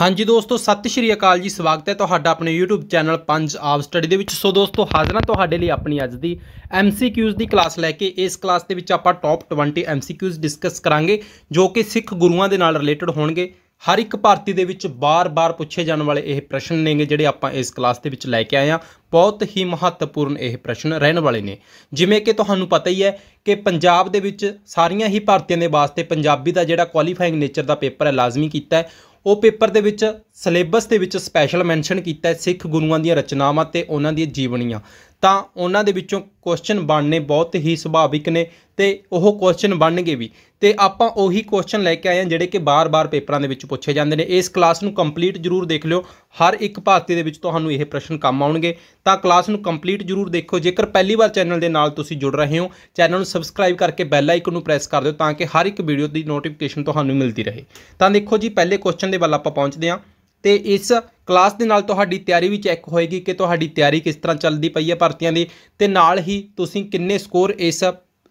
ਹਾਂਜੀ ਦੋਸਤੋ ਸਤਿ ਸ਼੍ਰੀ ਅਕਾਲ ਜੀ ਸਵਾਗਤ ਹੈ ਤੁਹਾਡਾ ਆਪਣੇ YouTube ਚੈਨਲ ਪੰਜ ਪੰਜਾਬ ਸਟੱਡੀ ਦੇ ਵਿੱਚ ਸੋ ਦੋਸਤੋ ਹਾਜ਼ਰਾਂ ਤੁਹਾਡੇ ਲਈ ਆਪਣੀ ਅੱਜ ਦੀ MCQs ਦੀ ਕਲਾਸ ਲੈ ਕੇ ਇਸ ਕਲਾਸ ਦੇ ਵਿੱਚ ਆਪਾਂ ਟੌਪ 20 MCQs ਡਿਸਕਸ ਕਰਾਂਗੇ ਜੋ ਕਿ ਸਿੱਖ ਗੁਰੂਆਂ ਦੇ ਨਾਲ ਰਿਲੇਟਡ ਹੋਣਗੇ ਹਰ ਇੱਕ ਭਾਰਤੀ ਦੇ ਵਿੱਚ ਬਾਰ-ਬਾਰ ਪੁੱਛੇ ਜਾਣ ਵਾਲੇ ਇਹ ਪ੍ਰਸ਼ਨ ਨੇਗੇ ਜਿਹੜੇ ਆਪਾਂ ਇਸ ਕਲਾਸ ਦੇ ਵਿੱਚ ਲੈ ਕੇ ਆਏ ਆ ਬਹੁਤ ਹੀ ਮਹੱਤਵਪੂਰਨ ਇਹ ਪ੍ਰਸ਼ਨ ਰਹਿਣ ਵਾਲੇ ਨੇ ਜਿਵੇਂ ਕਿ ਤੁਹਾਨੂੰ ਪਤਾ ਹੀ ਹੈ ਕਿ ਪੰਜਾਬ ਦੇ ਵਿੱਚ ਸਾਰੀਆਂ ਹੀ ਭਾਰਤੀਆਂ ਦੇ ਵਾਸਤੇ ਪੰਜਾਬੀ ਦਾ ਜਿਹੜਾ ਕੁਆਲੀਫਾਈਂਗ ਨੇਚਰ ਦਾ ਪੇਪਰ ਹੈ ਲਾਜ਼ਮੀ ਕੀਤਾ ਹੈ ਉਹ ਪੇਪਰ ਦੇ ਵਿੱਚ ਸਿਲੇਬਸ ਦੇ ਵਿੱਚ ਸਪੈਸ਼ਲ ਮੈਂਸ਼ਨ ਕੀਤਾ ਹੈ ਸਿੱਖ ਗੁਰੂਆਂ ਦੀਆਂ ਰਚਨਾਵਾਂ ਤੇ ਉਹਨਾਂ ਦੀਆਂ ਜੀਵਨੀਆਂ ਤਾਂ ਉਹਨਾਂ ਦੇ ਵਿੱਚੋਂ ਕੁਐਸਚਨ ਬਣਨੇ ਬਹੁਤ ਹੀ ਸੁਭਾਵਿਕ ਨੇ ਤੇ ਉਹ ਕੁਐਸਚਨ ਬਣਨਗੇ ਵੀ ਤੇ ਆਪਾਂ ਉਹੀ ਕੁਐਸਚਨ ਲੈ ਕੇ ਆਏ ਹਾਂ ਜਿਹੜੇ ਕਿ ਬਾਰ-ਬਾਰ ਪੇਪਰਾਂ ਦੇ ਵਿੱਚ ਪੁੱਛੇ ਜਾਂਦੇ ਨੇ ਇਸ ਕਲਾਸ ਨੂੰ ਕੰਪਲੀਟ ਜ਼ਰੂਰ ਦੇਖ ਲਿਓ ਹਰ ਇੱਕ ਭਾਰਤੀ ਦੇ ਵਿੱਚ ਤੁਹਾਨੂੰ ਇਹ ਪ੍ਰਸ਼ਨ ਕੰਮ ਆਉਣਗੇ ਤਾਂ ਕਲਾਸ ਨੂੰ ਕੰਪਲੀਟ ਜਰੂਰ ਦੇਖੋ ਜੇਕਰ ਪਹਿਲੀ ਵਾਰ ਚੈਨਲ ਦੇ ਨਾਲ ਤੁਸੀਂ ਜੁੜ ਰਹੇ ਹੋ ਚੈਨਲ ਨੂੰ ਸਬਸਕ੍ਰਾਈਬ ਕਰਕੇ ਬੈਲ ਆਈਕਨ ਨੂੰ ਪ੍ਰੈਸ ਕਰ ਦਿਓ ਤਾਂ ਕਿ ਹਰ ਇੱਕ ਵੀਡੀਓ ਦੀ ਨੋਟੀਫਿਕੇਸ਼ਨ ਤੁਹਾਨੂੰ ਮਿਲਦੀ ਰਹੇ ਤਾਂ ਦੇਖੋ ਜੀ ਪਹਿਲੇ ਕੁਐਸਚਨ ਦੇ ਵੱਲ ਆਪਾਂ ਪਹੁੰਚਦੇ ਹਾਂ ਤੇ ਇਸ ਕਲਾਸ ਦੇ ਨਾਲ ਤੁਹਾਡੀ ਤਿਆਰੀ ਵੀ ਚੈੱਕ ਹੋਏਗੀ ਕਿ ਤੁਹਾਡੀ ਤਿਆਰੀ ਕਿਸ ਤਰ੍ਹਾਂ ਚੱਲਦੀ ਪਈ ਹੈ ਭਰਤੀਆਂ ਦੀ ਤੇ ਨਾਲ ਹੀ ਤੁਸੀਂ ਕਿੰਨੇ ਸਕੋਰ ਇਸ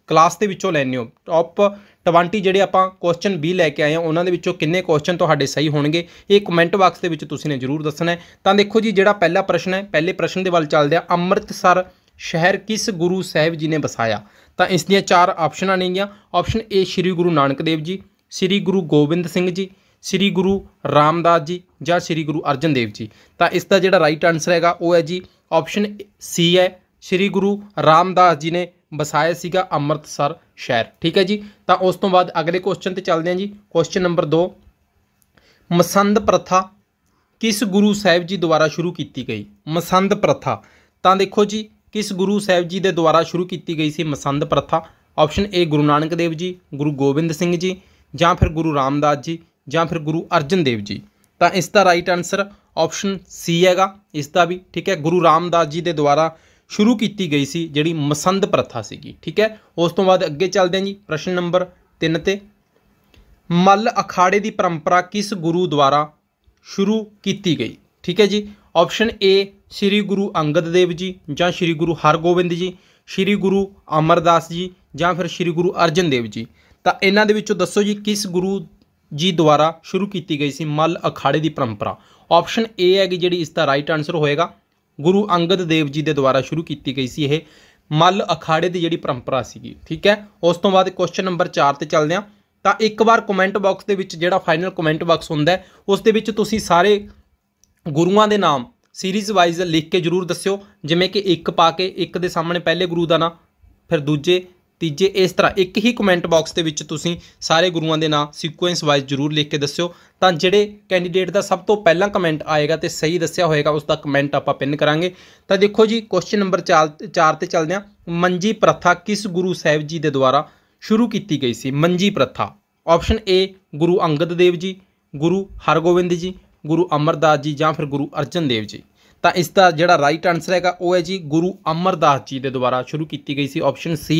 ਕਲਾਸ ਦੇ ਵਿੱਚੋਂ ਲੈਣੇ ਹੋ ਟੌਪ 20 ਜਿਹੜੇ ਆਪਾਂ ਕੁਐਸਚਨ ਵੀ ਲੈ ਕੇ ਆਏ ਆ ਉਹਨਾਂ ਦੇ ਵਿੱਚੋਂ ਕਿੰਨੇ ਕੁਐਸਚਨ ਤੁਹਾਡੇ ਸਹੀ ਹੋਣਗੇ ਇਹ ਕਮੈਂਟ ਬਾਕਸ ਦੇ ਵਿੱਚ ਤੁਸੀਂ ਨੇ ਜ਼ਰੂਰ ਦੱਸਣਾ ਹੈ ਤਾਂ ਦੇਖੋ ਜੀ ਜਿਹੜਾ ਪਹਿਲਾ ਪ੍ਰਸ਼ਨ ਹੈ ਪਹਿਲੇ ਪ੍ਰਸ਼ਨ ਦੇ ਵੱਲ ਚੱਲਦੇ ਆ ਅੰਮ੍ਰਿਤਸਰ ਸ਼ਹਿਰ ਕਿਸ ਗੁਰੂ ਸਾਹਿਬ ਜੀ ਨੇ ਵਸਾਇਆ ਤਾਂ ਇਸ ਦੀਆਂ ਚਾਰ ਆਪਸ਼ਨਾਂ ਨੇਗੀਆਂ ਆਪਸ਼ਨ ਏ ਸ੍ਰੀ ਗੁਰੂ ਨਾਨਕ ਦੇਵ ਜੀ ਸ੍ਰੀ ਗੁਰੂ ਗੋਬਿੰਦ ਸਿੰਘ ਜੀ ਸ੍ਰੀ ਗੁਰੂ ਰਾਮਦਾਸ ਜੀ ਜਾਂ ਸ੍ਰੀ ਗੁਰੂ ਅਰਜਨ ਦੇਵ ਜੀ ਤਾਂ ਇਸ ਦਾ ਜਿਹੜਾ ਰਾਈਟ ਆਨਸਰ ਹੈਗਾ ਉਹ ਹੈ ਜੀ ਆਪਸ਼ਨ ਸੀ ਹੈ ਸ੍ਰੀ ਗੁਰੂ ਰਾਮਦਾਸ ਜੀ ਨੇ ਵਸਾਇਆ ਸੀਗਾ ਅੰਮ੍ਰਿਤਸਰ ਸ਼ਹਿਰ ਠੀਕ ਹੈ ਜੀ ਤਾਂ ਉਸ ਤੋਂ ਬਾਅਦ ਅਗਲੇ ਕੁਐਸਚਨ ਤੇ ਚੱਲਦੇ ਹਾਂ ਜੀ ਕੁਐਸਚਨ ਨੰਬਰ 2 ਮਸੰਦ ਪ੍ਰਥਾ ਕਿਸ ਗੁਰੂ ਸਾਹਿਬ ਜੀ ਦੁਆਰਾ ਸ਼ੁਰੂ ਕੀਤੀ ਗਈ ਮਸੰਦ ਪ੍ਰਥਾ ਤਾਂ ਦੇਖੋ ਜੀ ਕਿਸ ਗੁਰੂ ਸਾਹਿਬ ਜੀ ਦੇ ਦੁਆਰਾ ਸ਼ੁਰੂ ਕੀਤੀ ਗਈ ਸੀ ਮਸੰਦ ਪ੍ਰਥਾ ਆਪਸ਼ਨ A ਗੁਰੂ ਨਾਨਕ ਦੇਵ ਜੀ ਗੁਰੂ ਗੋਬਿੰਦ ਸਿੰਘ ਜੀ ਜਾਂ ਫਿਰ ਗੁਰੂ ਰਾਮਦਾਸ ਜੀ ਜਾਂ ਫਿਰ ਗੁਰੂ ਅਰਜਨ ਦੇਵ ਜੀ ਤਾਂ ਇਸ ਦਾ ਰਾਈਟ ਆਨਸਰ ਆਪਸ਼ਨ C ਹੈਗਾ ਇਸ ਦਾ ਵੀ ਠੀਕ ਹੈ ਗੁਰੂ ਰਾਮਦਾਸ ਜੀ ਦੇ ਦੁਆਰਾ ਸ਼ੁਰੂ ਕੀਤੀ ਗਈ ਸੀ ਜਿਹੜੀ ਮਸੰਦ ਪ੍ਰਥਾ ਸੀਗੀ ਠੀਕ ਹੈ ਉਸ ਤੋਂ ਬਾਅਦ ਅੱਗੇ ਚੱਲਦੇ ਹਾਂ ਜੀ ਪ੍ਰਸ਼ਨ ਨੰਬਰ 3 ਤੇ ਮੱਲ ਅਖਾੜੇ ਦੀ ਪਰੰਪਰਾ ਕਿਸ ਗੁਰੂ ਦੁਆਰਾ ਸ਼ੁਰੂ ਕੀਤੀ ਗਈ ਠੀਕ ਹੈ ਜੀ ਆਪਸ਼ਨ ਏ ਸ੍ਰੀ ਗੁਰੂ ਅੰਗਦ ਦੇਵ ਜੀ ਜਾਂ ਸ੍ਰੀ ਗੁਰੂ ਹਰਗੋਬਿੰਦ ਜੀ ਸ੍ਰੀ ਗੁਰੂ ਅਮਰਦਾਸ ਜੀ ਜਾਂ ਫਿਰ ਸ੍ਰੀ ਗੁਰੂ ਅਰਜਨ ਦੇਵ ਜੀ ਤਾਂ ਇਹਨਾਂ ਦੇ ਵਿੱਚੋਂ ਦੱਸੋ ਜੀ ਕਿਸ ਗੁਰੂ ਜੀ ਦੁਆਰਾ ਸ਼ੁਰੂ ਕੀਤੀ ਗਈ ਸੀ ਮੱਲ ਅਖਾੜੇ ਦੀ ਪਰੰਪਰਾ ਆਪਸ਼ਨ ਏ ਹੈ ਕਿ ਜਿਹੜੀ ਇਸ ਦਾ ਰਾਈਟ ਆਨਸਰ ਹੋਏਗਾ ਗੁਰੂ ਅੰਗਦ ਦੇਵ ਜੀ ਦੇ ਦੁਆਰਾ ਸ਼ੁਰੂ ਕੀਤੀ ਗਈ ਸੀ ਇਹ ਮੱਲ ਅਖਾੜੇ ਦੀ ਜਿਹੜੀ ਪਰੰਪਰਾ ਸੀਗੀ ਠੀਕ ਹੈ ਉਸ ਤੋਂ ਬਾਅਦ ਕੁਐਸਚਨ ਨੰਬਰ 4 ਤੇ ਚੱਲਦੇ ਹਾਂ ਤਾਂ ਇੱਕ ਵਾਰ ਕਮੈਂਟ ਬਾਕਸ ਦੇ ਵਿੱਚ ਜਿਹੜਾ ਫਾਈਨਲ ਕਮੈਂਟ ਬਾਕਸ ਹੁੰਦਾ ਹੈ ਉਸ ਦੇ ਵਿੱਚ ਤੁਸੀਂ ਸਾਰੇ ਗੁਰੂਆਂ ਦੇ ਨਾਮ ਸੀਰੀਜ਼ ਵਾਈਜ਼ ਲਿਖ ਕੇ ਜਰੂਰ ਦੱਸਿਓ ਜਿਵੇਂ ਕਿ ਇੱਕ ਪਾ ਕੇ ਇੱਕ ਦੇ ਸਾਹਮਣੇ ਪਹਿਲੇ ਗੁਰੂ ਦਾ ਨਾਮ ਫਿਰ ਦੂਜੇ ਤੀਜੇ ਇਸ ਤਰ੍ਹਾਂ ਇੱਕ ਹੀ ਕਮੈਂਟ ਬਾਕਸ ਦੇ ਵਿੱਚ ਤੁਸੀਂ ਸਾਰੇ ਗੁਰੂਆਂ ਦੇ ਨਾਮ ਸੀਕੁਐਂਸ ਵਾਈਜ਼ ਜ਼ਰੂਰ ਲਿਖ ਕੇ ਦੱਸਿਓ ਤਾਂ ਜਿਹੜੇ ਕੈਂਡੀਡੇਟ ਦਾ ਸਭ ਤੋਂ ਪਹਿਲਾਂ ਕਮੈਂਟ ਆਏਗਾ ਤੇ ਸਹੀ ਦੱਸਿਆ ਹੋਏਗਾ ਉਸ ਦਾ ਕਮੈਂਟ ਆਪਾਂ ਪਿੰਨ ਕਰਾਂਗੇ ਤਾਂ ਦੇਖੋ ਜੀ ਕੁਐਸਚਨ ਨੰਬਰ 4 ਤੇ ਚੱਲਦੇ ਹਾਂ ਮੰਜੀ ਪ੍ਰਥਾ ਕਿਸ ਗੁਰੂ ਸਾਹਿਬ ਜੀ ਦੇ ਦੁਆਰਾ ਸ਼ੁਰੂ ਕੀਤੀ ਗਈ ਸੀ ਮੰਜੀ ਪ੍ਰਥਾ ਆਪਸ਼ਨ ਏ ਗੁਰੂ ਅੰਗਦ ਦੇਵ ਜੀ ਗੁਰੂ ਹਰਗੋਬਿੰਦ ਜੀ ਗੁਰੂ ਅਮਰਦਾਸ ਜੀ ਜਾਂ ਫਿਰ ਗੁਰੂ ਅਰਜਨ ਦੇਵ ਜੀ ਤਾਂ ਇਸ ਦਾ ਜਿਹੜਾ ਰਾਈਟ ਆਨਸਰ ਹੈਗਾ ਉਹ ਹੈ ਜੀ ਗੁਰੂ ਅਮਰਦਾਸ ਜੀ ਦੇ ਦੁਆਰਾ ਸ਼ੁਰੂ ਕੀਤੀ ਗਈ ਸੀ ਆਪਸ਼ਨ ਸੀ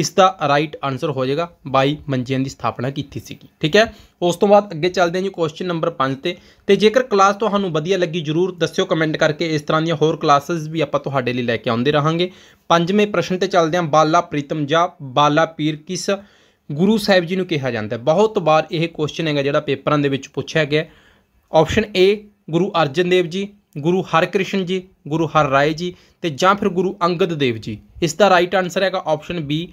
ਇਸ ਦਾ ਰਾਈਟ ਆਨਸਰ ਹੋ ਜਾਏਗਾ 22 ਮੰਜੀਆਂ ਦੀ ਸਥਾਪਨਾ ਕੀਤੀ ਸੀਗੀ ਠੀਕ ਹੈ ਉਸ ਤੋਂ ਬਾਅਦ ਅੱਗੇ ਚੱਲਦੇ ਹਾਂ ਜੀ ਕੁਐਸਚਨ ਨੰਬਰ 5 ਤੇ ਤੇ ਜੇਕਰ ਕਲਾਸ ਤੁਹਾਨੂੰ ਵਧੀਆ ਲੱਗੀ ਜਰੂਰ ਦੱਸਿਓ ਕਮੈਂਟ ਕਰਕੇ ਇਸ ਤਰ੍ਹਾਂ ਦੀਆਂ ਹੋਰ ਕਲਾਸਸ ਵੀ ਆਪਾਂ ਤੁਹਾਡੇ ਲਈ ਲੈ ਕੇ ਆਉਂਦੇ ਰਹਾਂਗੇ ਪੰਜਵੇਂ ਪ੍ਰਸ਼ਨ ਤੇ ਚੱਲਦੇ ਹਾਂ ਬਾਲਾ ਪ੍ਰੀਤਮ ਜਾਂ ਬਾਲਾ ਪੀਰ ਕਿਸ ਗੁਰੂ ਸਾਹਿਬ ਜੀ ਨੂੰ ਕਿਹਾ ਜਾਂਦਾ ਹੈ ਬਹੁਤ ਵਾਰ ਇਹ ਕੁਐਸਚਨ ਹੈਗਾ ਜਿਹੜਾ ਪੇਪਰਾਂ ਦੇ ਵਿੱਚ ਪੁੱਛਿਆ ਗਿਆ ਆਪਸ਼ਨ ਏ ਗੁਰੂ ਅਰਜਨ ਦੇਵ ਜੀ ਗੁਰੂ ਹਰਕ੍ਰਿਸ਼ਨ ਜੀ ਗੁਰੂ ਹਰ ਰਾਏ ਜੀ ਤੇ ਜਾਂ ਫਿਰ ਗੁਰੂ ਅੰਗਦ ਦੇਵ ਜੀ ਇਸ ਦਾ ਰਾਈਟ ਆਨਸਰ ਹੈਗਾ ਆਪਸ਼ਨ ਬੀ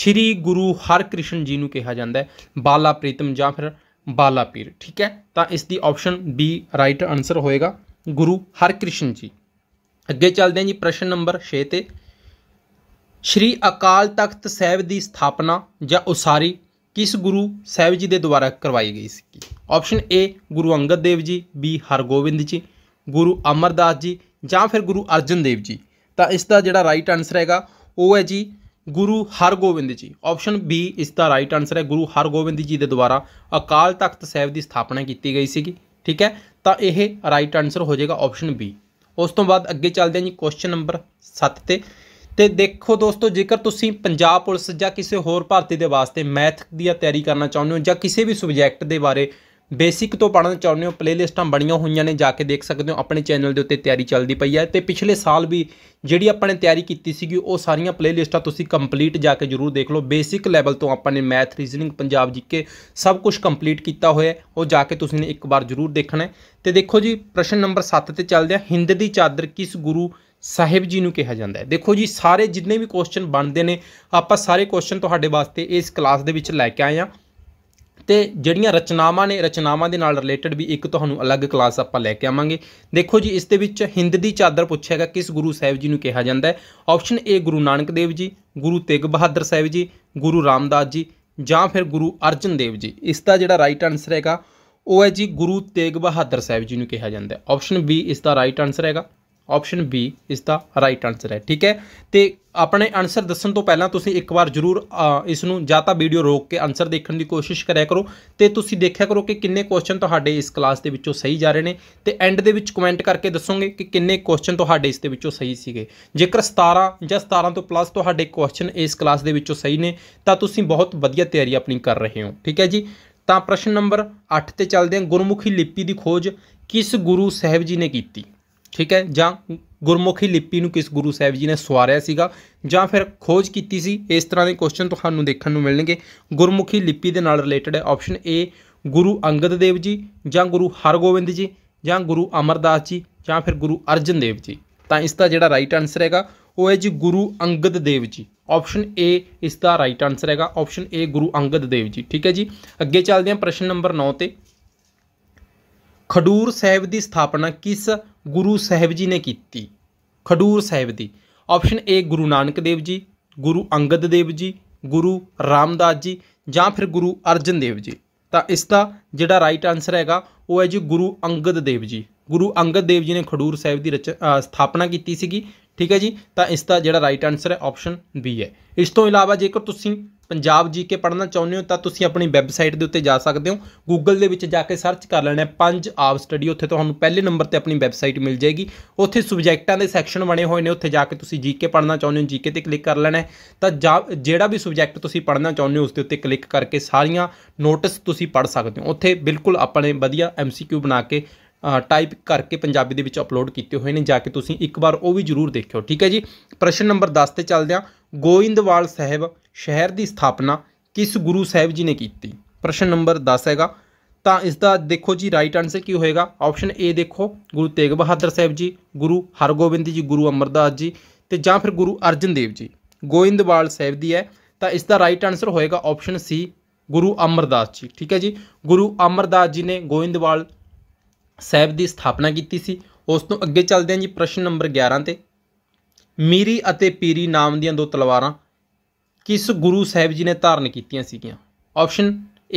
ਸ਼੍ਰੀ ਗੁਰੂ ਹਰਕ੍ਰਿਸ਼ਨ ਜੀ ਨੂੰ ਕਿਹਾ ਜਾਂਦਾ ਹੈ ਬਾਲਾ ਪ੍ਰੀਤਮ ਜਾਂ ਫਿਰ ਬਾਲਾ ਪੀਰ ਠੀਕ ਹੈ ਤਾਂ ਇਸ ਦੀ ਆਪਸ਼ਨ ਬੀ ਰਾਈਟ ਆਨਸਰ ਹੋਏਗਾ ਗੁਰੂ ਹਰਕ੍ਰਿਸ਼ਨ ਜੀ ਅੱਗੇ ਚੱਲਦੇ ਹਾਂ ਜੀ ਪ੍ਰਸ਼ਨ ਨੰਬਰ 6 ਤੇ ਸ਼੍ਰੀ ਅਕਾਲ ਤਖਤ ਸਾਹਿਬ ਦੀ ਸਥਾਪਨਾ ਜਾਂ ਉਸਾਰੀ ਕਿਸ ਗੁਰੂ ਸਾਹਿਬ ਜੀ ਦੇ ਦੁਆਰਾ ਕਰਵਾਈ ਗਈ ਸੀ ਆਪਸ਼ਨ ਏ ਗੁਰੂ ਅੰਗਦ ਦੇਵ ਜੀ ਬੀ ਹਰਗੋਬਿੰਦ ਜੀ ਗੁਰੂ ਅਮਰਦਾਸ ਜੀ ਜਾਂ ਫਿਰ ਗੁਰੂ ਅਰਜਨ ਦੇਵ ਜੀ ਤਾਂ ਇਸ ਦਾ ਜਿਹੜਾ ਰਾਈਟ ਆਨਸਰ ਹੈਗਾ ਉਹ ਹੈ ਜੀ ਗੁਰੂ ਹਰਗੋਬਿੰਦ ਜੀ ਆਪਸ਼ਨ ਬੀ ਇਸ ਦਾ ਰਾਈਟ ਆਨਸਰ ਹੈ ਗੁਰੂ ਹਰਗੋਬਿੰਦ ਜੀ ਦੇ ਦੁਆਰਾ ਅਕਾਲ ਤਖਤ ਸਾਹਿਬ ਦੀ ਸਥਾਪਨਾ ਕੀਤੀ ਗਈ ਸੀਗੀ ਠੀਕ ਹੈ ਤਾਂ ਇਹ ਰਾਈਟ ਆਨਸਰ ਹੋ ਜਾਏਗਾ ਆਪਸ਼ਨ ਬੀ ਉਸ ਤੋਂ ਬਾਅਦ ਅੱਗੇ ਚੱਲਦੇ ਹਾਂ ਜੀ ਕੁਐਸਚਨ ਨੰਬਰ 7 ਤੇ ਤੇ ਦੇਖੋ ਦੋਸਤੋ ਜੇਕਰ ਤੁਸੀਂ ਪੰਜਾਬ ਪੁਲਿਸ ਜਾਂ ਕਿਸੇ ਹੋਰ ਭਰਤੀ ਦੇ ਵਾਸਤੇ ਮੈਥ ਦੀ ਤਿਆਰੀ ਕਰਨਾ ਚਾਹੁੰਦੇ ਹੋ ਜਾਂ ਕਿਸੇ ਵੀ ਸਬਜੈਕਟ ਦੇ ਬਾਰੇ ਬੇਸਿਕ ਤੋਂ ਪੜ੍ਹਨਾ ਚਾਹੁੰਦੇ ਹੋ ਪਲੇਲਿਸਟਾਂ ਬਣੀਆਂ ਹੋਈਆਂ ਨੇ ਜਾ ਕੇ ਦੇਖ ਸਕਦੇ ਹੋ ਆਪਣੇ ਚੈਨਲ ਦੇ ਉੱਤੇ ਤਿਆਰੀ ਚੱਲਦੀ ਪਈ ਹੈ ਤੇ ਪਿਛਲੇ ਸਾਲ ਵੀ ਜਿਹੜੀ ਆਪਾਂ ਨੇ ਤਿਆਰੀ ਕੀਤੀ ਸੀਗੀ ਉਹ ਸਾਰੀਆਂ ਪਲੇਲਿਸਟਾਂ ਤੁਸੀਂ ਕੰਪਲੀਟ ਜਾ ਕੇ ਜਰੂਰ ਦੇਖ ਲਓ ਬੇਸਿਕ ਲੈਵਲ ਤੋਂ ਆਪਾਂ ਨੇ ਮੈਥ ਰੀਜ਼ਨਿੰਗ ਪੰਜਾਬ ਜੀਕੇ ਸਭ ਕੁਝ ਕੰਪਲੀਟ ਕੀਤਾ ਹੋਇਆ ਉਹ ਜਾ ਕੇ ਤੁਸੀਂ ਨੇ ਇੱਕ ਵਾਰ ਜਰੂਰ ਦੇਖਣਾ ਹੈ ਤੇ ਦੇਖੋ ਜੀ ਪ੍ਰਸ਼ਨ ਨੰਬਰ 7 ਤੇ ਚੱਲਦੇ ਆ ਹਿੰਦ ਦੀ ਚਾਦਰ ਕਿਸ ਗੁਰੂ ਸਾਹਿਬ ਜੀ ਨੂੰ ਕਿਹਾ ਜਾਂਦਾ ਹੈ ਦੇਖੋ ਜੀ ਸਾਰੇ ਜਿੰਨੇ ਵੀ ਕੁਐਸਚਨ ਬਣਦੇ ਨੇ ਆਪਾਂ ਸਾਰੇ ਕੁਐਸਚਨ ਤੁਹਾਡੇ ਵਾਸਤੇ ਇਸ ਕਲਾਸ ਦੇ ਵਿੱਚ ਲੈ ਕੇ ਆਏ ਆ ਤੇ ਜਿਹੜੀਆਂ ਰਚਨਾਵਾਂ ਨੇ ਰਚਨਾਵਾਂ ਦੇ ਨਾਲ ਰਿਲੇਟਡ ਵੀ ਇੱਕ ਤੁਹਾਨੂੰ ਅਲੱਗ ਕਲਾਸ ਆਪਾਂ ਲੈ ਕੇ ਆਵਾਂਗੇ ਦੇਖੋ ਜੀ ਇਸ ਦੇ ਵਿੱਚ ਹਿੰਦ ਦੀ ਚਾਦਰ ਪੁੱਛਿਆਗਾ ਕਿਸ ਗੁਰੂ ਸਾਹਿਬ ਜੀ ਨੂੰ ਕਿਹਾ ਜਾਂਦਾ ਹੈ ਆਪਸ਼ਨ ਏ ਗੁਰੂ ਨਾਨਕ ਦੇਵ ਜੀ ਗੁਰੂ ਤੇਗ ਬਹਾਦਰ ਸਾਹਿਬ ਜੀ ਗੁਰੂ ਰਾਮਦਾਸ ਜੀ ਜਾਂ ਫਿਰ ਗੁਰੂ ਅਰਜਨ ਦੇਵ ਜੀ ਇਸ ਦਾ ਜਿਹੜਾ ਰਾਈਟ ਆਨਸਰ ਹੈਗਾ ਉਹ ਹੈ ਜੀ ਗੁਰੂ ਤੇਗ ਬਹਾਦਰ ਸਾਹਿਬ ਜੀ ਨੂੰ ਕਿਹਾ ਜਾਂਦਾ ਹੈ ਆਪਸ਼ਨ ਬੀ ਇਸ ਦਾ ਰਾਈਟ ਆਨਸਰ ਹੈਗਾ ਆਪਸ਼ਨ ਬੀ ਇਸ ਦਾ ਰਾਈਟ ਆਨਸਰ ਹੈ ਠੀਕ ਹੈ ਤੇ ਆਪਣੇ ਆਨਸਰ ਦੱਸਣ ਤੋਂ ਪਹਿਲਾਂ ਤੁਸੀਂ ਇੱਕ ਵਾਰ ਜਰੂਰ ਇਸ ਨੂੰ ਜਾਂ ਤਾਂ ਵੀਡੀਓ ਰੋਕ ਕੇ ਆਨਸਰ ਦੇਖਣ ਦੀ ਕੋਸ਼ਿਸ਼ ਕਰਿਆ ਕਰੋ ਤੇ ਤੁਸੀਂ ਦੇਖਿਆ ਕਰੋ ਕਿ ਕਿੰਨੇ ਕੁਐਸਚਨ ਤੁਹਾਡੇ ਇਸ ਕਲਾਸ ਦੇ ਵਿੱਚੋਂ ਸਹੀ ਜਾ ਰਹੇ ਨੇ ਤੇ ਐਂਡ ਦੇ ਵਿੱਚ ਕਮੈਂਟ ਕਰਕੇ ਦੱਸੋਗੇ ਕਿ ਕਿੰਨੇ ਕੁਐਸਚਨ ਤੁਹਾਡੇ ਇਸ ਦੇ ਵਿੱਚੋਂ ਸਹੀ ਸੀਗੇ ਜੇਕਰ 17 ਜਾਂ 17 ਤੋਂ ਪਲੱਸ ਤੁਹਾਡੇ ਕੁਐਸਚਨ ਇਸ ਕਲਾਸ ਦੇ ਵਿੱਚੋਂ ਸਹੀ ਨੇ ਤਾਂ ਤੁਸੀਂ ਬਹੁਤ ਵਧੀਆ ਤਿਆਰੀ ਆਪਣੀ ਕਰ ਰਹੇ ਹੋ ਠੀਕ ਹੈ ਜੀ ਤਾਂ ਪ੍ਰਸ਼ਨ ਨੰਬਰ 8 ਤੇ ਚੱਲਦੇ ਹਾਂ ਗੁਰਮੁਖੀ ਲਿਪੀ ਦੀ ਖੋਜ ਕਿਸ ਗੁਰੂ ਸਾਹਿਬ ਜੀ ਨੇ ਕੀਤੀ ਠੀਕ ਹੈ ਜਾਂ ਗੁਰਮੁਖੀ ਲਿਪੀ ਨੂੰ ਕਿਸ ਗੁਰੂ ਸਾਹਿਬ ਜੀ ਨੇ ਸਵਾਰਿਆ ਸੀਗਾ ਜਾਂ ਫਿਰ ਖੋਜ ਕੀਤੀ ਸੀ ਇਸ ਤਰ੍ਹਾਂ ਦੇ ਕੁਐਸਚਨ ਤੁਹਾਨੂੰ ਦੇਖਣ ਨੂੰ ਮਿਲਣਗੇ ਗੁਰਮੁਖੀ ਲਿਪੀ ਦੇ ਨਾਲ ਰਿਲੇਟਡ ਹੈ ਆਪਸ਼ਨ ਏ ਗੁਰੂ ਅੰਗਦ ਦੇਵ ਜੀ ਜਾਂ ਗੁਰੂ ਹਰਗੋਬਿੰਦ ਜੀ ਜਾਂ ਗੁਰੂ ਅਮਰਦਾਸ ਜੀ ਜਾਂ ਫਿਰ ਗੁਰੂ ਅਰਜਨ ਦੇਵ ਜੀ ਤਾਂ ਇਸ ਦਾ ਜਿਹੜਾ ਰਾਈਟ ਆਨਸਰ ਹੈਗਾ ਉਹ ਹੈ ਜੀ ਗੁਰੂ ਅੰਗਦ ਦੇਵ ਜੀ ਆਪਸ਼ਨ ਏ ਇਸ ਦਾ ਰਾਈਟ ਆਨਸਰ ਹੈਗਾ ਆਪਸ਼ਨ ਏ ਗੁਰੂ ਅੰਗਦ ਦੇਵ ਜੀ ਠੀਕ ਹੈ ਜੀ ਅੱਗੇ ਚੱਲਦੇ ਹਾਂ ਪ੍ਰਸ਼ਨ ਨੰਬਰ 9 ਤੇ ਖਡੂਰ ਸਾਹਿਬ ਦੀ ਸਥਾਪਨਾ ਕਿਸ ਗੁਰੂ ਸਾਹਿਬ ਜੀ ਨੇ ਕੀਤੀ ਖਡੂਰ ਸਾਹਿਬ ਦੀ ਆਪਸ਼ਨ ਏ ਗੁਰੂ ਨਾਨਕ ਦੇਵ ਜੀ ਗੁਰੂ ਅੰਗਦ ਦੇਵ ਜੀ ਗੁਰੂ ਰਾਮਦਾਸ ਜੀ ਜਾਂ ਫਿਰ ਗੁਰੂ ਅਰਜਨ ਦੇਵ ਜੀ ਤਾਂ ਇਸ ਦਾ ਜਿਹੜਾ ਰਾਈਟ ਆਨਸਰ ਹੈਗਾ ਉਹ ਹੈ ਜੀ ਗੁਰੂ ਅੰਗਦ ਦੇਵ ਜੀ ਗੁਰੂ ਅੰਗਦ ਦੇਵ ਜੀ ਨੇ ਖਡੂਰ ਸਾਹਿਬ ਦੀ ਸਥਾਪਨਾ ਕੀਤੀ ਸੀਗੀ ਠੀਕ ਹੈ ਜੀ ਤਾਂ ਇਸ ਦਾ ਜਿਹੜਾ ਰਾਈਟ ਆਨਸਰ ਹੈ ਆਪਸ਼ਨ ਬੀ ਹੈ ਇਸ ਤੋਂ ਇਲਾਵਾ ਜੇਕਰ ਤੁਸੀਂ ਪੰਜਾਬ ਜੀਕੇ ਪੜ੍ਹਨਾ ਚਾਹੁੰਦੇ ਹੋ ਤਾਂ ਤੁਸੀਂ ਆਪਣੀ ਵੈਬਸਾਈਟ ਦੇ ਉੱਤੇ ਜਾ ਸਕਦੇ ਹੋ ਗੂਗਲ ਦੇ ਵਿੱਚ ਜਾ ਕੇ ਸਰਚ ਕਰ ਲੈਣਾ ਪੰਜ ਆਪ ਸਟੱਡੀ ਉੱਥੇ ਤੁਹਾਨੂੰ ਪਹਿਲੇ ਨੰਬਰ ਤੇ ਆਪਣੀ ਵੈਬਸਾਈਟ ਮਿਲ ਜਾਏਗੀ ਉੱਥੇ ਸਬਜੈਕਟਾਂ ਦੇ ਸੈਕਸ਼ਨ ਬਣੇ ਹੋਏ ਨੇ ਉੱਥੇ ਜਾ ਕੇ ਤੁਸੀਂ ਜੀਕੇ ਪੜ੍ਹਨਾ ਚਾਹੁੰਦੇ ਹੋ ਜੀਕੇ ਤੇ ਕਲਿੱਕ ਕਰ ਲੈਣਾ ਤਾਂ ਜਿਹੜਾ ਵੀ ਸਬਜੈਕਟ ਤੁਸੀਂ ਪੜ੍ਹਨਾ ਚਾਹੁੰਦੇ ਹੋ ਉਸ ਦੇ ਉੱਤੇ ਕਲਿੱਕ ਕਰਕੇ ਸਾਰੀਆਂ ਨੋਟਿਸ ਤੁਸੀਂ ਪੜ੍ਹ ਸਕਦੇ ਹੋ ਉੱਥੇ ਬਿਲਕੁਲ ਆਪਣੇ ਵਧੀਆ ਐਮਸੀਕਿਊ ਬਣਾ ਕੇ ਟਾਈਪ ਕਰਕੇ ਪੰਜਾਬੀ ਦੇ ਵਿੱਚ ਅਪਲੋਡ ਕੀਤੇ ਹੋਏ ਨੇ ਜਾ ਕੇ ਤੁਸੀਂ ਇੱਕ ਵਾਰ ਉਹ ਵੀ ਜ਼ਰੂਰ ਦੇਖਿਓ ਠੀਕ ਹੈ ਜੀ ਪ੍ਰਸ਼ਨ ਨੰਬਰ 10 ਤੇ ਚੱਲਦੇ ਆ ਗੋਇੰਦਵਾਲ ਸਾਹਿਬ ਸ਼ਹਿਰ ਦੀ ਸਥਾਪਨਾ ਕਿਸ ਗੁਰੂ ਸਾਹਿਬ ਜੀ ਨੇ ਕੀਤੀ ਪ੍ਰਸ਼ਨ ਨੰਬਰ 10 ਹੈਗਾ ਤਾਂ ਇਸ ਦਾ ਦੇਖੋ ਜੀ ਰਾਈਟ ਆਨਸਰ ਕੀ ਹੋਏਗਾ ਆਪਸ਼ਨ ਏ ਦੇਖੋ ਗੁਰੂ ਤੇਗ ਬਹਾਦਰ ਸਾਹਿਬ ਜੀ ਗੁਰੂ ਹਰਗੋਬਿੰਦ ਜੀ ਗੁਰੂ ਅਮਰਦਾਸ ਜੀ ਤੇ ਜਾਂ ਫਿਰ ਗੁਰੂ ਅਰਜਨ ਦੇਵ ਜੀ ਗੋਇੰਦਵਾਲ ਸਾਹਿਬ ਦੀ ਹੈ ਤਾਂ ਇਸ ਦਾ ਰਾਈਟ ਆਨਸਰ ਹੋਏਗਾ ਆਪਸ਼ਨ ਸੀ ਗੁਰੂ ਅਮਰਦਾਸ ਜੀ ਠੀਕ ਹੈ ਜੀ ਗੁਰੂ ਅਮਰਦਾਸ ਜੀ ਨੇ ਗੋਇੰਦਵਾਲ ਸਾਹਿਬ ਦੀ ਸਥਾਪਨਾ ਕੀਤੀ ਸੀ ਉਸ ਤੋਂ ਅੱਗੇ ਚੱਲਦੇ ਹਾਂ ਜੀ ਪ੍ਰਸ਼ਨ ਨੰਬਰ 11 ਤੇ ਮੀਰੀ ਅਤੇ ਪੀਰੀ ਨਾਮ ਦੀਆਂ ਦੋ ਤਲਵਾਰਾਂ ਕਿਸ ਗੁਰੂ ਸਾਹਿਬ ਜੀ ਨੇ ਧਾਰਨ ਕੀਤੀਆਂ ਸੀਗੀਆਂ ਆਪਸ਼ਨ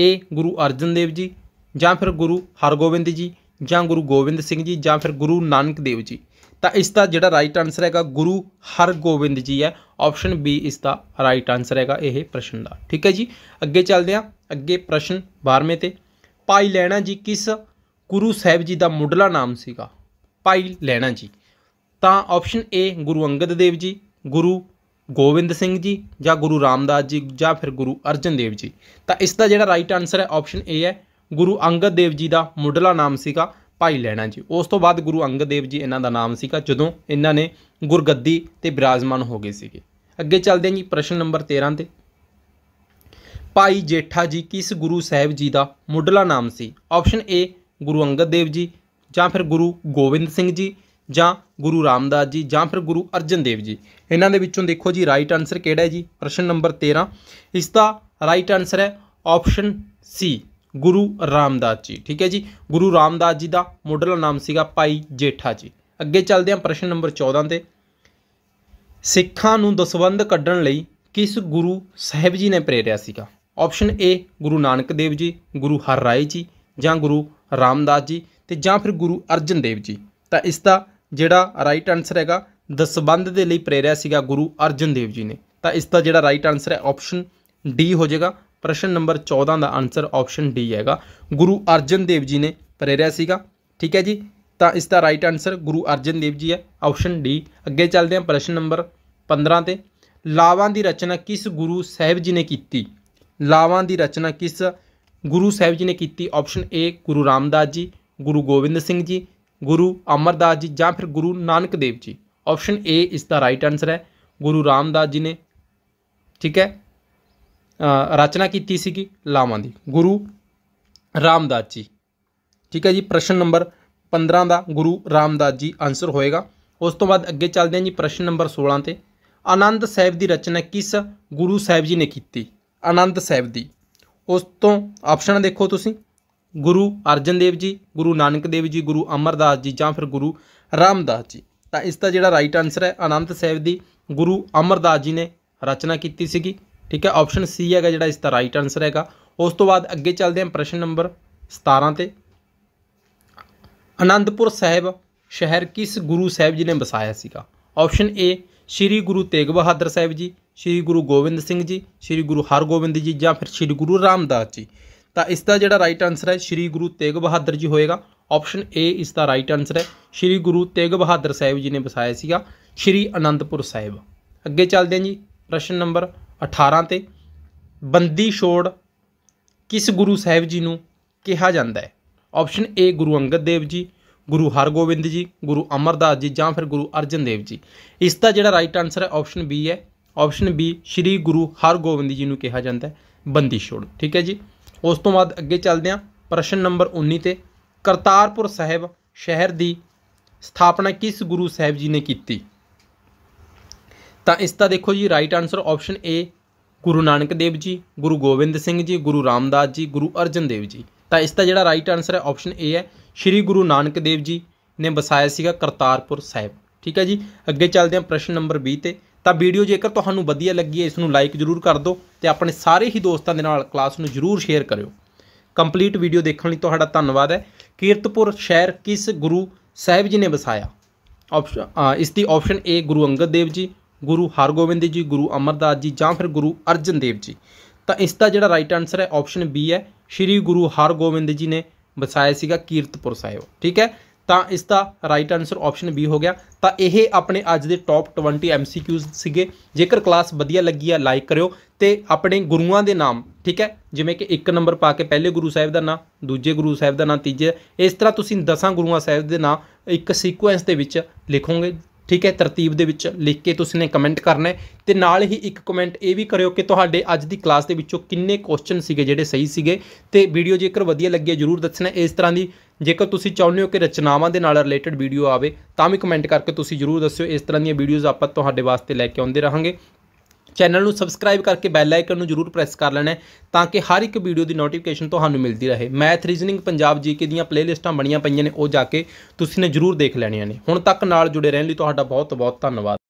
ਏ ਗੁਰੂ ਅਰਜਨ ਦੇਵ ਜੀ ਜਾਂ ਫਿਰ ਗੁਰੂ ਹਰਗੋਬਿੰਦ ਜੀ ਜਾਂ ਗੁਰੂ ਗੋਬਿੰਦ ਸਿੰਘ ਜੀ ਜਾਂ ਫਿਰ ਗੁਰੂ ਨਾਨਕ ਦੇਵ ਜੀ ਤਾਂ ਇਸ ਦਾ ਜਿਹੜਾ ਰਾਈਟ ਆਨਸਰ ਹੈਗਾ ਗੁਰੂ ਹਰਗੋਬਿੰਦ ਜੀ ਹੈ ਆਪਸ਼ਨ ਬੀ ਇਸ ਦਾ ਰਾਈਟ ਆਨਸਰ ਹੈਗਾ ਇਹ ਪ੍ਰਸ਼ਨ ਦਾ ਠੀਕ ਹੈ ਜੀ ਅੱਗੇ ਚੱਲਦੇ ਹਾਂ ਅੱਗੇ ਪ੍ਰਸ਼ਨ 12ਵੇਂ ਤੇ ਪਾਈ ਲੈਣਾ ਜੀ ਕਿਸ ਗੁਰੂ ਸਾਹਿਬ ਜੀ ਦਾ ਮੁੱਢਲਾ ਨਾਮ ਸੀਗਾ ਭਾਈ ਲੈਣਾ ਜੀ ਤਾਂ ਆਪਸ਼ਨ ਏ ਗੁਰੂ ਅੰਗਦ ਦੇਵ ਜੀ ਗੁਰੂ ਗੋਬਿੰਦ ਸਿੰਘ ਜੀ ਜਾਂ ਗੁਰੂ ਰਾਮਦਾਸ ਜੀ ਜਾਂ ਫਿਰ ਗੁਰੂ ਅਰਜਨ ਦੇਵ ਜੀ ਤਾਂ ਇਸ ਦਾ ਜਿਹੜਾ ਰਾਈਟ ਆਨਸਰ ਹੈ ਆਪਸ਼ਨ ਏ ਹੈ ਗੁਰੂ ਅੰਗਦ ਦੇਵ ਜੀ ਦਾ ਮੁੱਢਲਾ ਨਾਮ ਸੀਗਾ ਭਾਈ ਲੈਣਾ ਜੀ ਉਸ ਤੋਂ ਬਾਅਦ ਗੁਰੂ ਅੰਗਦ ਦੇਵ ਜੀ ਇਹਨਾਂ ਦਾ ਨਾਮ ਸੀਗਾ ਜਦੋਂ ਇਹਨਾਂ ਨੇ ਗੁਰਗੱਦੀ ਤੇ ਬਿਰਾਜਮਾਨ ਹੋ ਗਏ ਸੀਗੇ ਅੱਗੇ ਚੱਲਦੇ ਹਾਂ ਜੀ ਪ੍ਰਸ਼ਨ ਨੰਬਰ 13 ਤੇ ਭਾਈ ਜੇਠਾ ਜੀ ਕਿਸ ਗੁਰੂ ਸਾਹਿਬ ਜੀ ਦਾ ਮੁੱਢਲਾ ਨਾਮ ਸੀ ਆਪਸ਼ਨ ਏ ਗੁਰੂ ਅੰਗਦ ਦੇਵ ਜੀ ਜਾਂ ਫਿਰ ਗੁਰੂ ਗੋਬਿੰਦ ਸਿੰਘ ਜੀ ਜਾਂ ਗੁਰੂ ਰਾਮਦਾਸ ਜੀ ਜਾਂ ਫਿਰ ਗੁਰੂ ਅਰਜਨ ਦੇਵ ਜੀ ਇਹਨਾਂ ਦੇ ਵਿੱਚੋਂ ਦੇਖੋ ਜੀ ਰਾਈਟ ਆਨਸਰ ਕਿਹੜਾ ਹੈ ਜੀ ਪ੍ਰਸ਼ਨ ਨੰਬਰ 13 ਇਸ ਦਾ ਰਾਈਟ ਆਨਸਰ ਹੈ ਆਪਸ਼ਨ ਸੀ ਗੁਰੂ ਰਾਮਦਾਸ ਜੀ ਠੀਕ ਹੈ ਜੀ ਗੁਰੂ ਰਾਮਦਾਸ ਜੀ ਦਾ ਮੋਢਲਾ ਨਾਮ ਸੀਗਾ ਭਾਈ ਜੇਠਾ ਜੀ ਅੱਗੇ ਚੱਲਦੇ ਹਾਂ ਪ੍ਰਸ਼ਨ ਨੰਬਰ 14 ਤੇ ਸਿੱਖਾਂ ਨੂੰ ਦਸਵੰਦ ਕੱਢਣ ਲਈ ਕਿਸ ਗੁਰੂ ਸਾਹਿਬ ਜੀ ਨੇ ਪ੍ਰੇਰਿਆ ਸੀਗਾ ਆਪਸ਼ਨ ਏ ਗੁਰੂ ਨਾਨਕ ਦੇਵ ਜੀ ਗੁਰੂ ਹਰ ਰਾਏ ਜੀ ਜਾਂ ਗੁਰੂ ਰਾਮਦਾਸ ਜੀ ਤੇ ਜਾਂ ਫਿਰ ਗੁਰੂ ਅਰਜਨ ਦੇਵ ਜੀ ਤਾਂ ਇਸ ਦਾ ਜਿਹੜਾ ਰਾਈਟ ਆਨਸਰ ਹੈਗਾ ਦਸਬੰਦ ਦੇ ਲਈ ਪ੍ਰੇਰਿਆ ਸੀਗਾ ਗੁਰੂ ਅਰਜਨ ਦੇਵ ਜੀ ਨੇ ਤਾਂ ਇਸ ਦਾ ਜਿਹੜਾ ਰਾਈਟ ਆਨਸਰ ਹੈ ਆਪਸ਼ਨ ਡੀ ਹੋ ਜਾਏਗਾ ਪ੍ਰਸ਼ਨ ਨੰਬਰ 14 ਦਾ ਆਨਸਰ ਆਪਸ਼ਨ ਡੀ ਹੈਗਾ ਗੁਰੂ ਅਰਜਨ ਦੇਵ ਜੀ ਨੇ ਪ੍ਰੇਰਿਆ ਸੀਗਾ ਠੀਕ ਹੈ ਜੀ ਤਾਂ ਇਸ ਦਾ ਰਾਈਟ ਆਨਸਰ ਗੁਰੂ ਅਰਜਨ ਦੇਵ ਜੀ ਹੈ ਆਪਸ਼ਨ ਡੀ ਅੱਗੇ ਚੱਲਦੇ ਹਾਂ ਪ੍ਰਸ਼ਨ ਨੰਬਰ 15 ਤੇ ਲਾਵਾਂ ਦੀ ਰਚਨਾ ਕਿਸ ਗੁਰੂ ਸਾਹਿਬ ਜੀ ਨੇ ਕੀਤੀ ਲਾਵਾਂ ਦੀ ਰਚਨਾ ਕਿਸ ਗੁਰੂ ਸਾਹਿਬ ਜੀ ਨੇ ਕੀਤੀ ਆਪਸ਼ਨ ਏ ਗੁਰੂ ਰਾਮਦਾਸ ਜੀ ਗੁਰੂ ਗੋਬਿੰਦ ਸਿੰਘ ਜੀ ਗੁਰੂ ਅਮਰਦਾਸ ਜੀ ਜਾਂ ਫਿਰ ਗੁਰੂ ਨਾਨਕ ਦੇਵ ਜੀ ਆਪਸ਼ਨ ਏ ਇਸ ਦਾ ਰਾਈਟ ਆਨਸਰ ਹੈ ਗੁਰੂ ਰਾਮਦਾਸ ਜੀ ਨੇ ਠੀਕ ਹੈ ਰਚਨਾ ਕੀਤੀ ਸੀਗੀ ਲਾਵਾਂ ਦੀ ਗੁਰੂ ਰਾਮਦਾਸ ਜੀ ਠੀਕ ਹੈ ਜੀ ਪ੍ਰਸ਼ਨ ਨੰਬਰ 15 ਦਾ ਗੁਰੂ ਰਾਮਦਾਸ ਜੀ ਆਨਸਰ ਹੋਏਗਾ ਉਸ ਤੋਂ ਬਾਅਦ ਅੱਗੇ ਚੱਲਦੇ ਹਾਂ ਜੀ ਪ੍ਰਸ਼ਨ ਨੰਬਰ 16 ਤੇ ਆਨੰਦ ਸਾਹਿਬ ਦੀ ਰਚਨਾ ਕਿਸ ਗੁਰੂ ਸਾਹਿਬ ਜੀ ਨੇ ਕੀਤੀ ਆਨੰਦ ਸਾਹਿਬ ਦੀ ਉਸ ਤੋਂ ਆਪਸ਼ਨ ਦੇਖੋ ਤੁਸੀਂ ਗੁਰੂ ਅਰਜਨ ਦੇਵ ਜੀ ਗੁਰੂ ਨਾਨਕ ਦੇਵ ਜੀ ਗੁਰੂ ਅਮਰਦਾਸ ਜੀ ਜਾਂ ਫਿਰ ਗੁਰੂ ਰਾਮਦਾਸ ਜੀ ਤਾਂ ਇਸ ਦਾ ਜਿਹੜਾ ਰਾਈਟ ਆਨਸਰ ਹੈ ਅਨੰਤ ਸਾਹਿਬ ਦੀ ਗੁਰੂ ਅਮਰਦਾਸ ਜੀ ਨੇ ਰਚਨਾ ਕੀਤੀ ਸੀਗੀ ਠੀਕ ਹੈ ਆਪਸ਼ਨ ਸੀ ਹੈਗਾ ਜਿਹੜਾ ਇਸ ਦਾ ਰਾਈਟ ਆਨਸਰ ਹੈਗਾ ਉਸ ਤੋਂ ਬਾਅਦ ਅੱਗੇ ਚੱਲਦੇ ਹਾਂ ਪ੍ਰਸ਼ਨ ਨੰਬਰ 17 ਤੇ ਅਨੰਦਪੁਰ ਸਾਹਿਬ ਸ਼ਹਿਰ ਕਿਸ ਗੁਰੂ ਸਾਹਿਬ ਜੀ ਨੇ ਵਸਾਇਆ ਸੀਗਾ ਆਪਸ਼ਨ ਏ ਸ੍ਰੀ ਗੁਰੂ ਤੇਗ ਬਹਾਦਰ ਸਾਹਿਬ ਜੀ ਸ਼੍ਰੀ ਗੁਰੂ ਗੋਬਿੰਦ ਸਿੰਘ ਜੀ ਸ਼੍ਰੀ ਗੁਰੂ ਹਰਗੋਬਿੰਦ ਜੀ ਜਾਂ ਫਿਰ ਸ਼੍ਰੀ ਗੁਰੂ ਰਾਮਦਾਸ ਜੀ ਤਾਂ ਇਸ ਦਾ ਜਿਹੜਾ ਰਾਈਟ ਆਨਸਰ ਹੈ ਸ਼੍ਰੀ ਗੁਰੂ ਤੇਗ ਬਹਾਦਰ ਜੀ ਹੋਏਗਾ ਆਪਸ਼ਨ ਏ ਇਸ ਦਾ ਰਾਈਟ ਆਨਸਰ ਹੈ ਸ਼੍ਰੀ ਗੁਰੂ ਤੇਗ ਬਹਾਦਰ ਸਾਹਿਬ ਜੀ ਨੇ ਵਸਾਇਆ ਸੀਗਾ ਸ਼੍ਰੀ ਅਨੰਦਪੁਰ ਸਾਹਿਬ ਅੱਗੇ ਚੱਲਦੇ ਹਾਂ ਜੀ ਪ੍ਰਸ਼ਨ ਨੰਬਰ 18 ਤੇ ਬੰਦੀ ਛੋੜ ਕਿਸ ਗੁਰੂ ਸਾਹਿਬ ਜੀ ਨੂੰ ਕਿਹਾ ਜਾਂਦਾ ਹੈ ਆਪਸ਼ਨ ਏ ਗੁਰੂ ਅੰਗਦ ਦੇਵ ਜੀ ਗੁਰੂ ਹਰਗੋਬਿੰਦ ਜੀ ਗੁਰੂ ਅਮਰਦਾਸ ਜੀ ਜਾਂ ਫਿਰ ਗੁਰੂ ਅਰਜਨ ਦੇਵ ਜੀ ਇਸ ਦਾ ਜਿਹੜਾ ਰਾਈਟ ਆਨਸਰ ਹੈ ਆਪਸ਼ਨ ਬੀ ਹੈ ਆਪਸ਼ਨ ਬੀ ਸ੍ਰੀ ਗੁਰੂ ਹਰਗੋਬਿੰਦ ਜੀ ਨੂੰ ਕਿਹਾ ਜਾਂਦਾ ਹੈ ਬੰਦੀ ਛੋੜ ਠੀਕ ਹੈ ਜੀ ਉਸ ਤੋਂ ਬਾਅਦ ਅੱਗੇ ਚੱਲਦੇ ਹਾਂ ਪ੍ਰਸ਼ਨ ਨੰਬਰ 19 ਤੇ ਕਰਤਾਰਪੁਰ ਸਾਹਿਬ ਸ਼ਹਿਰ ਦੀ ਸਥਾਪਨਾ ਕਿਸ ਗੁਰੂ ਸਾਹਿਬ ਜੀ ਨੇ ਕੀਤੀ ਤਾਂ ਇਸ ਦਾ ਦੇਖੋ ਜੀ right answer option A Guru Nanak Dev ji Guru Gobind Singh ਜੀ ਗੁਰੂ ਰਾਮਦਾਸ ਜੀ ਗੁਰੂ ਅਰਜਨ ਦੇਵ ਜੀ ਤਾਂ ਇਸ ਦਾ ਜਿਹੜਾ ਰਾਈਟ ਆਨਸਰ ਹੈ ਆਪਸ਼ਨ ਏ ਹੈ ਸ਼੍ਰੀ ਗੁਰੂ ਨਾਨਕ ਦੇਵ ਜੀ ਨੇ ਬਸਾਇਆ ਸੀਗਾ ਕਰਤਾਰਪੁਰ ਸਾਹਿਬ ਠੀਕ ਹੈ ਜੀ ਅੱਗੇ ਚੱਲਦੇ ਹਾਂ ਪ੍ਰਸ਼ਨ ਨੰਬਰ 20 ਤੇ ਤਾਂ ਵੀਡੀਓ ਜੇਕਰ ਤੁਹਾਨੂੰ ਵਧੀਆ ਲੱਗੀ ਹੈ ਇਸ ਨੂੰ ਲਾਈਕ ਜ਼ਰੂਰ ਕਰ ਦਿਓ ਤੇ ਆਪਣੇ ਸਾਰੇ ਹੀ ਦੋਸਤਾਂ ਦੇ ਨਾਲ ਕਲਾਸ ਨੂੰ ਜ਼ਰੂਰ ਸ਼ੇਅਰ ਕਰਿਓ ਕੰਪਲੀਟ ਵੀਡੀਓ ਦੇਖਣ ਲਈ ਤੁਹਾਡਾ ਧੰਨਵਾਦ ਹੈ ਕੀਰਤਪੁਰ ਸ਼ਹਿਰ ਕਿਸ ਗੁਰੂ ਸਾਹਿਬ ਜੀ ਨੇ ਵਸਾਇਆ ਆਪਸ਼ਨ ਇਸ ਦੀ ਆਪਸ਼ਨ A ਗੁਰੂ ਅੰਗਦ ਦੇਵ ਜੀ ਗੁਰੂ ਹਰਗੋਬਿੰਦ ਜੀ ਗੁਰੂ ਅਮਰਦਾਸ ਜੀ ਜਾਂ ਫਿਰ ਗੁਰੂ ਅਰਜਨ ਦੇਵ ਜੀ ਤਾਂ ਇਸ ਦਾ ਜਿਹੜਾ ਰਾਈਟ ਆਨਸਰ ਹੈ ਆਪਸ਼ਨ B ਹੈ ਸ਼੍ਰੀ ਗੁਰੂ ਹਰਗੋਬਿੰਦ ਜੀ ਨੇ ਵਸਾਇਆ ਸੀਗਾ ਕੀਰਤਪੁਰ ਸਾਹਿਬ ਠੀਕ ਹੈ ਤਾਂ ਇਸ ਦਾ ਰਾਈਟ ਆਨਸਰ ਆਪਸ਼ਨ ਬੀ ਹੋ ਗਿਆ ਤਾਂ ਇਹ ਆਪਣੇ ਅੱਜ ਦੇ ਟੌਪ 20 ਐਮਸੀਕਿਊਜ਼ ਸੀਗੇ ਜੇਕਰ ਕਲਾਸ ਵਧੀਆ ਲੱਗੀ ਆ ਲਾਈਕ ਕਰਿਓ ਤੇ ਆਪਣੇ ਗੁਰੂਆਂ ਦੇ ਨਾਮ ਠੀਕ ਹੈ ਜਿਵੇਂ ਕਿ ਇੱਕ ਨੰਬਰ ਪਾ ਕੇ ਪਹਿਲੇ ਗੁਰੂ ਸਾਹਿਬ ਦਾ ਨਾਮ ਦੂਜੇ ਗੁਰੂ ਸਾਹਿਬ ਦਾ ਨਾਮ ਤੀਜੇ ਇਸ ਤਰ੍ਹਾਂ ਤੁਸੀਂ ਦਸਾਂ ਗੁਰੂਆਂ ਸਾਹਿਬ ਦੇ ਨਾਮ ਇੱਕ ਸੀਕੁਐਂਸ ਦੇ ਵਿੱਚ ਲਿਖੋਗੇ ਠੀਕ ਹੈ ਤਰਤੀਬ ਦੇ ਵਿੱਚ ਲਿਖ ਕੇ ਤੁਸੀਂ ਨੇ ਕਮੈਂਟ ਕਰਨਾ ਤੇ ਨਾਲ ਹੀ ਇੱਕ ਕਮੈਂਟ ਇਹ ਵੀ ਕਰਿਓ ਕਿ ਤੁਹਾਡੇ ਅੱਜ ਦੀ ਕਲਾਸ ਦੇ ਵਿੱਚੋਂ ਕਿੰਨੇ ਕੁਐਸਚਨ ਸੀਗੇ ਜਿਹੜੇ ਸਹੀ ਸੀਗੇ ਤੇ ਵੀਡੀਓ ਜੇਕਰ ਵਧੀਆ ਲੱਗੀ ਜਰੂਰ ਦੱਸਣਾ ਇਸ ਤਰ੍ਹਾਂ ਦੀ ਜੇਕਰ ਤੁਸੀਂ ਚਾਹੁੰਦੇ ਹੋ ਕਿ ਰਚਨਾਵਾਂ ਦੇ ਨਾਲ ਰਿਲੇਟਡ ਵੀਡੀਓ ਆਵੇ ਤਾਂ ਵੀ ਕਮੈਂਟ ਕਰਕੇ ਤੁਸੀਂ ਜਰੂਰ ਦੱਸਿਓ ਇਸ ਤਰ੍ਹਾਂ ਦੀਆਂ ਵੀਡੀਓਜ਼ ਆਪਾਂ ਤੁਹਾਡੇ ਵਾਸਤੇ ਲੈ ਕੇ ਆਉਂਦੇ ਰਹਾਂਗੇ ਚੈਨਲ ਨੂੰ ਸਬਸਕ੍ਰਾਈਬ ਕਰਕੇ ਬੈਲ ਆਈਕਨ ਨੂੰ ਜਰੂਰ ਪ੍ਰੈਸ ਕਰ ਲੈਣਾ ਤਾਂ ਕਿ ਹਰ ਇੱਕ ਵੀਡੀਓ ਦੀ ਨੋਟੀਫਿਕੇਸ਼ਨ ਤੁਹਾਨੂੰ ਮਿਲਦੀ ਰਹੇ ਮੈਥ ਰੀਜ਼ਨਿੰਗ ਪੰਜਾਬ ਜੀਕੇ ਦੀਆਂ ਪਲੇਲਿਸਟਾਂ ਬਣੀਆਂ ਪਈਆਂ ਨੇ ਉਹ ਜਾ ਕੇ ਤੁਸੀਂ ਨੇ ਜਰੂਰ ਦੇਖ ਲੈਣੀਆਂ ਨੇ ਹੁਣ ਤੱਕ ਨਾਲ ਜੁੜੇ ਰਹਿਣ ਲਈ ਤੁਹਾਡਾ ਬਹੁਤ ਬਹੁਤ ਧੰਨਵਾਦ